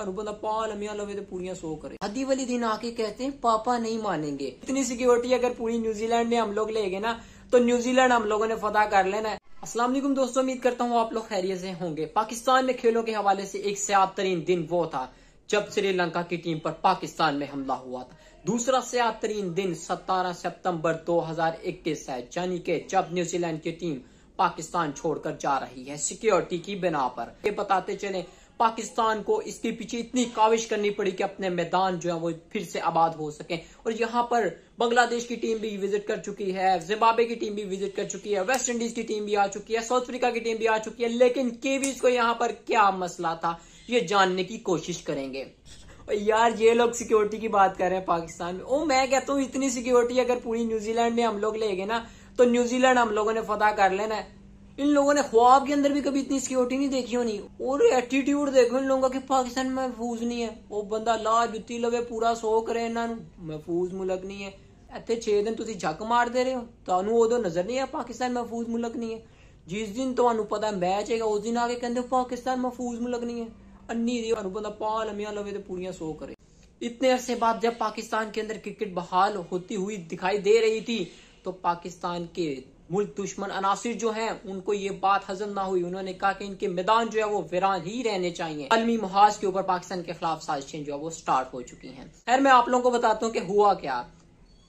और बंदा पा लमिया लवे तो सो करे आदि वाली दिन आके कहते हैं पापा नहीं मानेंगे इतनी सिक्योरिटी अगर पूरी न्यूजीलैंड में हम लोग ले गए ना तो न्यूजीलैंड हम लोगों ने फतह कर लेना है असलम दोस्तों उम्मीद करता हूँ आप लोग खैरियत से होंगे पाकिस्तान में खेलों के हवाले से एक सियाब तरीन दिन वो था जब श्रीलंका की टीम पर पाकिस्तान में हमला हुआ था दूसरा सियाब तरीन दिन 17 सितंबर 2021 है यानी के जब न्यूजीलैंड की टीम पाकिस्तान छोड़कर जा रही है सिक्योरिटी की बिना पर ये बताते चले पाकिस्तान को इसके पीछे इतनी काविश करनी पड़ी कि अपने मैदान जो है वो फिर से आबाद हो सके और यहाँ पर बांग्लादेश की टीम भी विजिट कर चुकी है जिम्बाबे की टीम भी विजिट कर चुकी है वेस्ट इंडीज की टीम भी आ चुकी है साउथ अफ्रीका की टीम भी आ चुकी है लेकिन केवीज को यहाँ पर क्या मसला था ये जानने की कोशिश करेंगे यार ये लोग सिक्योरिटी की बात कर रहे हैं पाकिस्तान में ओ मैं कहता हूँ इतनी सिक्योरिटी अगर पूरी न्यूजीलैंड में हम लोग ले गए ना तो न्यूजीलैंड हम लोगों ने फतेह कर लेना है इन लोगों ने ख्वाब के अंदर भी कभी इतनी सिक्योरिटी नहीं देखी होनी और एटीट्यूड देखो इन लोगों का कि पाकिस्तान महफूज नहीं है वो बंदा ला जुत्ती लवे पूरा सो करे इन्हों महफूज मुल्क नहीं है ਇੱਥੇ 6 ਦਿਨ ਤੁਸੀਂ ਝੱਕ ਮਾਰਦੇ ਰਹੇ ਹੋ ਤੁਹਾਨੂੰ ਉਦੋਂ ਨਜ਼ਰ ਨਹੀਂ ਆ ਪਾਕਿਸਤਾਨ ਮਹਫੂਜ਼ ਮੁਲਕ ਨਹੀਂ ਹੈ ਜਿਸ ਦਿਨ ਤੁਹਾਨੂੰ ਪਤਾ ਮੈਚ ਹੈਗਾ ਉਸ ਦਿਨ ਆ ਕੇ ਕਹਿੰਦੇ ਪਾਕਿਸਤਾਨ ਮਹਫੂਜ਼ ਮੁਲਕ ਨਹੀਂ ਹੈ ਅੰਨੀ ਦੀ ਤੁਹਾਨੂੰ ਪਤਾ ਪਾ ਲਮਿਆਂ ਲਵੇ ਤੇ सो करे इतने अरसे बाद जब पाकिस्तान के अंदर क्रिकेट बहाल होती हुई दिखाई दे रही थी तो पाकिस्तान के मुल्क दुश्मन अनासर जो हैं उनको ये बात हजम ना हुई उन्होंने कहा कि इनके मैदान जो है वो वीरान ही रहने चाहिए अलमी महाज के ऊपर पाकिस्तान के खिलाफ साजिशें जो है वो स्टार्ट हो चुकी हैं खैर मैं आप लोगों को बताता हूँ कि हुआ क्या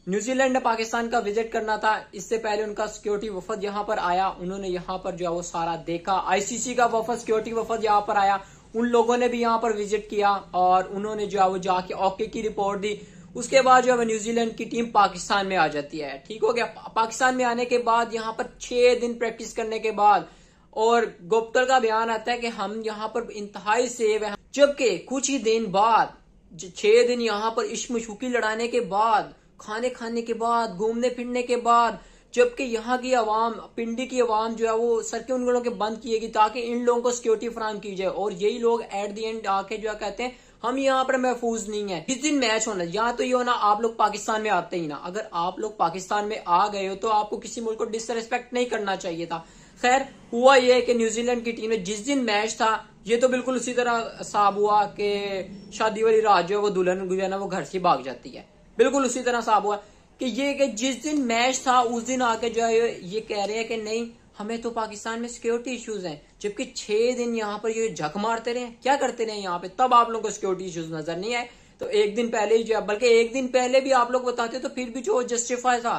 न्यूजीलैंड ने पाकिस्तान का विजिट करना था इससे पहले उनका सिक्योरिटी वफद यहाँ पर आया उन्होंने यहाँ पर जो है वो सारा देखा आईसीसी का वफद सिक्योरिटी वफद यहाँ पर आया उन लोगों ने भी यहाँ पर विजिट किया और उन्होंने जो है वो जाके ओके की रिपोर्ट दी उसके बाद जो है न्यूजीलैंड की टीम पाकिस्तान में आ जाती है ठीक हो गया पाकिस्तान में आने के बाद यहाँ पर छह दिन प्रैक्टिस करने के बाद और गोपकर का बयान आता है कि हम यहाँ पर इंतहाई सेव है जबकि कुछ ही दिन बाद छह दिन यहाँ पर इश्मशुकी लड़ाने के बाद खाने खाने के बाद घूमने फिरने के बाद जबकि यहाँ की आवाम पिंडी की आवाम जो है वो सर के उन लोगों के बंद किएगी ताकि इन लोगों को सिक्योरिटी फ्राहम की जाए और यही लोग एट दी एंड आके जो है कहते हैं हम यहाँ पर महफूज नहीं है किस दिन मैच होना यहाँ तो ये होना आप लोग पाकिस्तान में आते ही ना अगर आप लोग पाकिस्तान में आ गए हो तो आपको किसी मुल्क को डिसरेस्पेक्ट नहीं करना चाहिए था खैर हुआ यह कि न्यूजीलैंड की टीम में जिस दिन मैच था ये तो बिल्कुल उसी तरह साफ हुआ कि शादी वाली रात जो है वो दुल्हन जो है ना वो घर से भाग जाती है बिल्कुल उसी तरह साफ हुआ कि ये कि जिस दिन मैच था उस दिन आके जो है ये कह रहे हैं कि नहीं हमें तो पाकिस्तान में सिक्योरिटी इश्यूज हैं जबकि छह दिन यहाँ पर ये झक मारते रहे क्या करते रहे यहाँ पे तब आप लोगों को सिक्योरिटी इश्यूज नजर नहीं आए तो एक दिन पहले ही जो बल्कि एक दिन पहले भी आप लोग बताते तो फिर भी जो जस्टिफाई था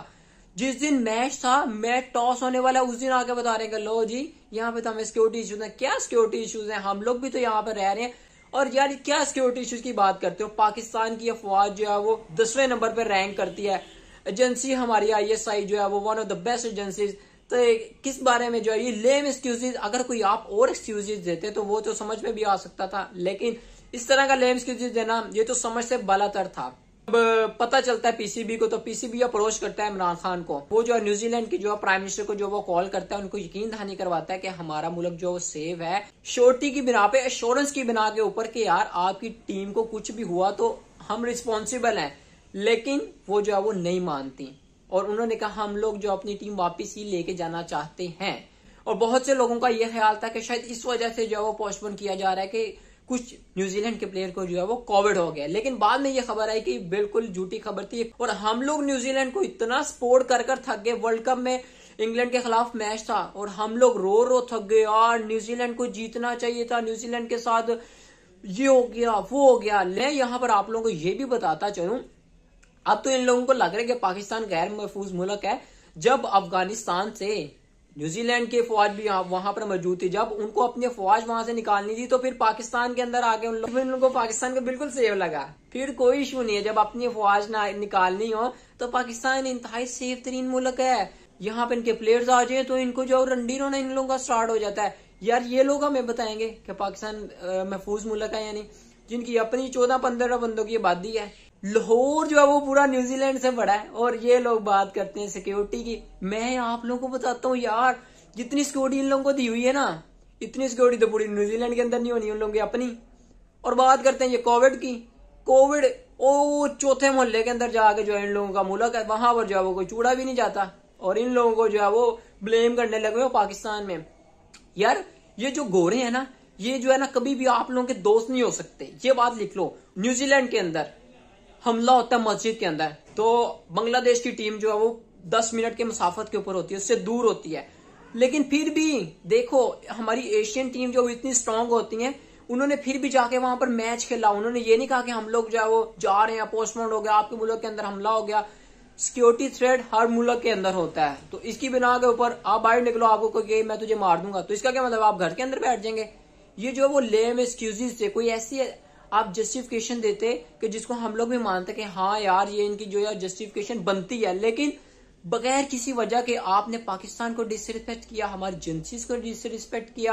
जिस दिन मैच था मैच टॉस होने वाला उस दिन आके बता रहे हैं लो जी यहाँ पे तो हमें सिक्योरिटी इश्यूज हैं क्या सिक्योरिटी इश्यूज हैं हम लोग भी तो यहाँ पर रह रहे हैं और यार क्या सिक्योरिटी इश्यूज की बात करते हो पाकिस्तान की अफवाज जो है वो दसवें नंबर पर रैंक करती है एजेंसी हमारी आईएसआई जो है वो one of the best agencies तो किस बारे में जो है ये लेम एक्सक्यूजेज अगर कोई आप और एक्सक्यूजेज देते तो वो तो समझ में भी आ सकता था लेकिन इस तरह का लेम एक्सक्यूजेज देना ये तो समझ से बलातर था अब पता चलता है पीसीबी को तो पीसीबी अप्रोच करता है इमरान खान को वो जो है न्यूजीलैंड की जो है प्राइम मिनिस्टर को जो वो कॉल करता है उनको यकीन दहानी करवाता है कि हमारा मुल्क जो सेफ है श्योरिटी की बिना पे एश्योरेंस की बिना के ऊपर कि यार आपकी टीम को कुछ भी हुआ तो हम रिस्पॉन्सिबल हैं लेकिन वो जो है वो नहीं मानती और उन्होंने कहा हम लोग जो अपनी टीम वापस ही लेके जाना चाहते हैं और बहुत से लोगों का यह ख्याल था कि शायद इस वजह से जो है वो पोस्टपोन किया जा रहा है कि कुछ न्यूजीलैंड के प्लेयर को जो है वो कोविड हो गया लेकिन बाद में ये खबर आई कि बिल्कुल झूठी खबर थी और हम लोग न्यूजीलैंड को इतना सपोर्ट कर कर थक गए वर्ल्ड कप में इंग्लैंड के खिलाफ मैच था और हम लोग रो रो थक गए और न्यूजीलैंड को जीतना चाहिए था न्यूजीलैंड के साथ ये हो गया वो हो गया ले यहां पर आप लोगों को ये भी बताता चलूं अब तो इन लोगों को लग रहा है कि पाकिस्तान गैर महफूज मुल्क है जब अफगानिस्तान से न्यूजीलैंड की फौज भी वहां पर मौजूद थी जब उनको अपनी फौज वहां से निकालनी थी तो फिर पाकिस्तान के अंदर आके उन लोग फिर उनको पाकिस्तान का बिल्कुल सेफ लगा फिर कोई इशू नहीं है जब अपनी फौज निकालनी हो तो पाकिस्तान इंतहा सेफ तरीन मुल्क है यहाँ पे इनके प्लेयर्स आ जाए तो इनको जो रंडी रोना इन लोगों का स्टार्ट हो जाता है यार ये लोग हमें बताएंगे कि पाकिस्तान महफूज मुल्क है यानी जिनकी अपनी चौदह पंद्रह बंदों की आबादी है लाहौर जो है वो पूरा न्यूजीलैंड से बड़ा है और ये लोग बात करते हैं सिक्योरिटी की मैं आप लोगों को बताता हूँ यार जितनी सिक्योरिटी इन लोगों को दी हुई है ना इतनी सिक्योरिटी तो पूरी न्यूजीलैंड के अंदर नहीं होनी उन लोगों की अपनी और बात करते हैं ये कोविड की कोविड ओ चौथे मोहल्ले के अंदर जाके जो है इन लोगों का मुलक है वहां पर जो है वो कोई चूड़ा भी नहीं जाता और इन लोगों को जो है वो ब्लेम करने लगे हो पाकिस्तान में यार ये जो गोरे हैं ना ये जो है ना कभी भी आप लोगों के दोस्त नहीं हो सकते ये बात लिख लो न्यूजीलैंड के अंदर हमला होता है मस्जिद के अंदर तो बांग्लादेश की टीम जो है वो दस मिनट के मुसाफत के ऊपर होती है उससे दूर होती है लेकिन फिर भी देखो हमारी एशियन टीम जो इतनी स्ट्रांग होती है उन्होंने फिर भी जाके वहां पर मैच खेला उन्होंने ये नहीं कहा कि हम लोग जो है वो जा रहे हैं पोस्टमोर्ट हो गया आपके मुल्क के अंदर हमला हो गया सिक्योरिटी थ्रेड हर मुल्क के अंदर होता है तो इसकी बिना के ऊपर आप बाहर निकलो आपको ये मैं तुझे मार दूंगा तो इसका क्या मतलब आप घर के अंदर बैठ जाएंगे ये जो वो लेम एक्सक्यूजेज थे कोई ऐसी है? आप जस्टिफिकेशन देते कि जिसको हम लोग भी मानते कि हाँ यार ये इनकी जो है जस्टिफिकेशन बनती है लेकिन बगैर किसी वजह के आपने पाकिस्तान को डिसरिस्पेक्ट किया हमारी जेंसीज को डिसरिस्पेक्ट किया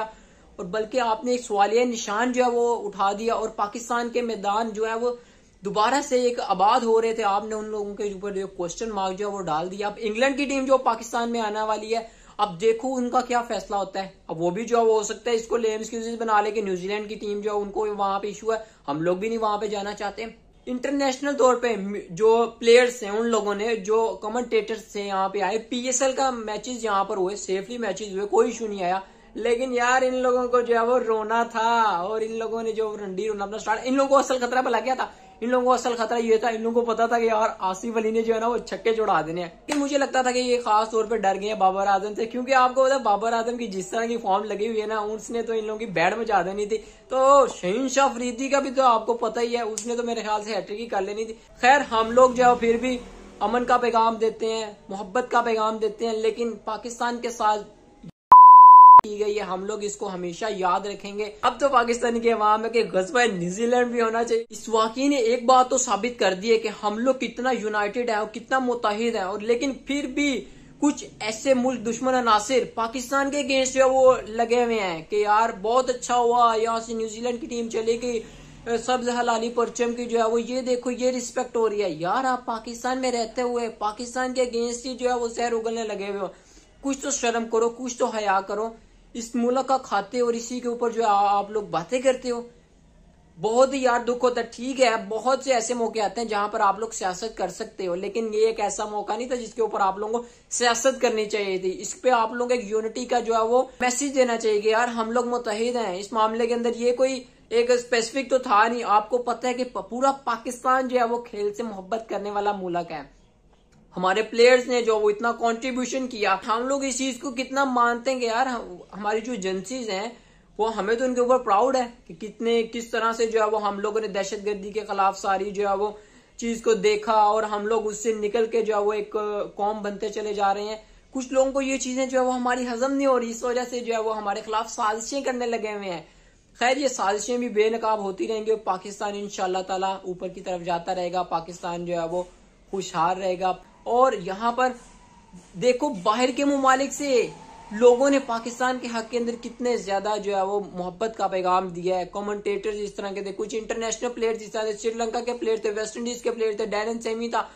और बल्कि आपने एक सवालिया निशान जो है वो उठा दिया और पाकिस्तान के मैदान जो है वो दोबारा से एक आबाद हो रहे थे आपने उन लोगों के ऊपर जो क्वेश्चन मार्क जो है वो डाल दिया अब इंग्लैंड की टीम जो पाकिस्तान में आने वाली है अब देखो उनका क्या फैसला होता है अब वो भी जो हो सकता है इसको लेम एक्सक्यूजेज बना ले कि न्यूजीलैंड की टीम जो है उनको वहां पे इशू है हम लोग भी नहीं वहां पे जाना चाहते इंटरनेशनल तौर पे जो प्लेयर्स हैं उन लोगों ने जो कमेंटेटर्स थे यहाँ पे आए पीएसएल का मैचेस यहाँ पर हुए सेफली मैचेस हुए कोई इशू नहीं आया लेकिन यार इन लोगों को जो है वो रोना था और इन लोगों ने जो रंडी रोना अपना स्टार्ट इन लोगों को असल खतरा लग गया था इन लोगों को असल खतरा ये था इन लोगों को पता था कि यार आसिफ अली ने जो है ना वो छक्के चौड़ा देने लेकिन मुझे लगता था कि ये खास तौर पर डर गए हैं बाबर आजम से क्योंकि आपको पता बाबर आजम की जिस तरह की फॉर्म लगी हुई है ना उसने तो इन लोगों की बैड मचा देनी थी तो शहीन शाह फरीदी का भी तो आपको पता ही है उसने तो मेरे ख्याल से हैट्रिक ही कर लेनी थी खैर हम लोग जो फिर भी अमन का पैगाम देते हैं मोहब्बत का पैगाम देते हैं लेकिन पाकिस्तान के साथ की गई है हम लोग इसको हमेशा याद रखेंगे अब तो पाकिस्तान के अवाम है की गजबा न्यूजीलैंड भी होना चाहिए इस वाकई ने एक बात तो साबित कर दी है की हम लोग कितना यूनाइटेड है और कितना मुतहद है और लेकिन फिर भी कुछ ऐसे मुल्क दुश्मन अनासर पाकिस्तान के अगेंस्ट जो वो लगे हुए हैं कि यार बहुत अच्छा हुआ यहाँ से न्यूजीलैंड की टीम चली गई सब्ज हलाली परचम की जो है वो ये देखो ये रिस्पेक्ट हो रही है यार आप पाकिस्तान में रहते हुए पाकिस्तान के अगेंस्ट ही जो है वो जहर उगलने लगे हुए हो कुछ तो शर्म करो कुछ तो हया करो इस का खाते और इसी के ऊपर जो है आप लोग बातें करते हो बहुत ही यार दुख होता है ठीक है बहुत से ऐसे मौके आते हैं जहां पर आप लोग सियासत कर सकते हो लेकिन ये एक ऐसा मौका नहीं था जिसके ऊपर आप लोगों को सियासत करनी चाहिए थी इस पे आप लोग एक यूनिटी का जो है वो मैसेज देना चाहिए कि यार हम लोग मुतहद हैं इस मामले के अंदर ये कोई एक स्पेसिफिक तो था नहीं आपको पता है कि पूरा पाकिस्तान जो है वो खेल से मोहब्बत करने वाला मुलक है हमारे प्लेयर्स ने जो वो इतना कंट्रीब्यूशन किया हम लोग इस चीज को कितना मानते हैं कि यार हमारी जो एजेंसीज हैं वो हमें तो उनके ऊपर प्राउड है कि कितने किस तरह से जो है वो हम लोगों ने दहशतगर्दी के खिलाफ सारी जो है वो चीज को देखा और हम लोग उससे निकल के जो है वो एक कॉम बनते चले जा रहे हैं कुछ लोगों को ये चीजें जो है वो हमारी हजम नहीं हो रही इस वजह से जो है वो हमारे खिलाफ साजिशें करने लगे हुए हैं खैर ये साजिशें भी बेनकाब होती रहेंगी और पाकिस्तान इन ताला ऊपर की तरफ जाता रहेगा पाकिस्तान जो है वो खुशहाल रहेगा और यहाँ पर देखो बाहर के ममालिक से लोगों ने पाकिस्तान के हक के अंदर कितने ज्यादा जो है वो मोहब्बत का पैगाम दिया है कमेंटेटर इस तरह के थे कुछ इंटरनेशनल प्लेयर जिस तरह थे श्रीलंका के प्लेयर थे वेस्ट इंडीज के प्लेयर थे डैरन सेमी था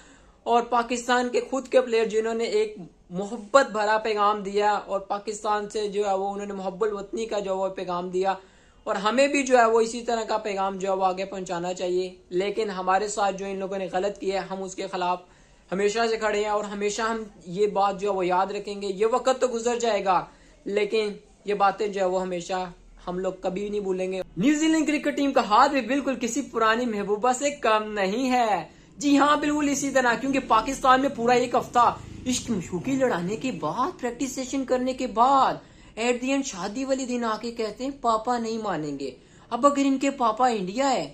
और पाकिस्तान के खुद के प्लेयर जिन्होंने एक मोहब्बत भरा पैगाम दिया और पाकिस्तान से जो है वो उन्होंने मोहब्बत वतनी का जो है वो पैगाम दिया और हमें भी जो है वो इसी तरह का पैगाम जो है वो आगे पहुंचाना चाहिए लेकिन हमारे साथ जो इन लोगों ने गलत किया है हम उसके खिलाफ हमेशा से खड़े हैं और हमेशा हम ये बात जो है वो याद रखेंगे ये वक्त तो गुजर जाएगा लेकिन ये बातें जो है वो हमेशा हम लोग कभी नहीं भूलेंगे न्यूजीलैंड क्रिकेट टीम का हाथ भी बिल्कुल किसी पुरानी महबूबा से कम नहीं है जी हाँ बिल्कुल इसी तरह क्योंकि पाकिस्तान में पूरा एक हफ्ता इश्क मशूकी लड़ाने के बाद प्रैक्टिस सेशन करने के बाद एट दी एंड शादी वाले दिन आके कहते हैं पापा नहीं मानेंगे अब अगर इनके पापा इंडिया है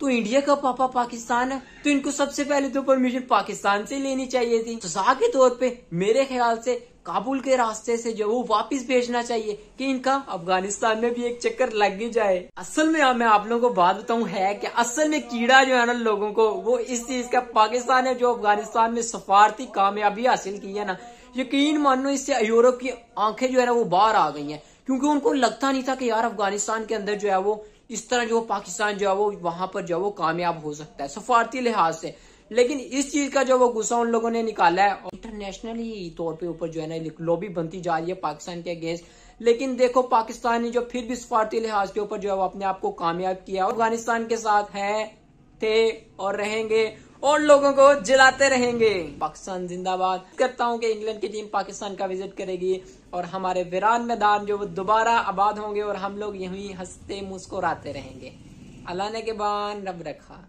तो इंडिया का पापा पाकिस्तान है तो इनको सबसे पहले तो परमिशन पाकिस्तान से लेनी चाहिए थी सजा तो के तौर पे मेरे ख्याल से काबुल के रास्ते से जो वो वापस भेजना चाहिए कि इनका अफगानिस्तान में भी एक चक्कर लग ही जाए असल में मैं आप लोगों को बात बताऊं है कि असल में कीड़ा जो है ना लोगों को वो इस चीज का पाकिस्तान है जो अफगानिस्तान में सफारती कामयाबी हासिल की है ना यकीन मानो इससे यूरोप की आंखें जो है ना वो बाहर आ गई है क्योंकि उनको लगता नहीं था कि यार अफगानिस्तान के अंदर जो है वो इस तरह जो पाकिस्तान जो है वो वहां पर जो है वो कामयाब हो सकता है सफारती लिहाज से लेकिन इस चीज का जो वो गुस्सा उन लोगों ने निकाला है इंटरनेशनली तौर पे ऊपर जो है ना लोबी बनती जा रही है पाकिस्तान के अगेंस्ट लेकिन देखो पाकिस्तान ने जो फिर भी सफारती लिहाज के ऊपर जो है वो अपने आप को कामयाब किया अफगानिस्तान के साथ है थे और रहेंगे और लोगों को जलाते रहेंगे पाकिस्तान जिंदाबाद करता हूँ कि इंग्लैंड की टीम पाकिस्तान का विजिट करेगी और हमारे वीरान मैदान जो वो दोबारा आबाद होंगे और हम लोग यहीं हंसते मुस्कुराते रहेंगे अलाने के बान रब रखा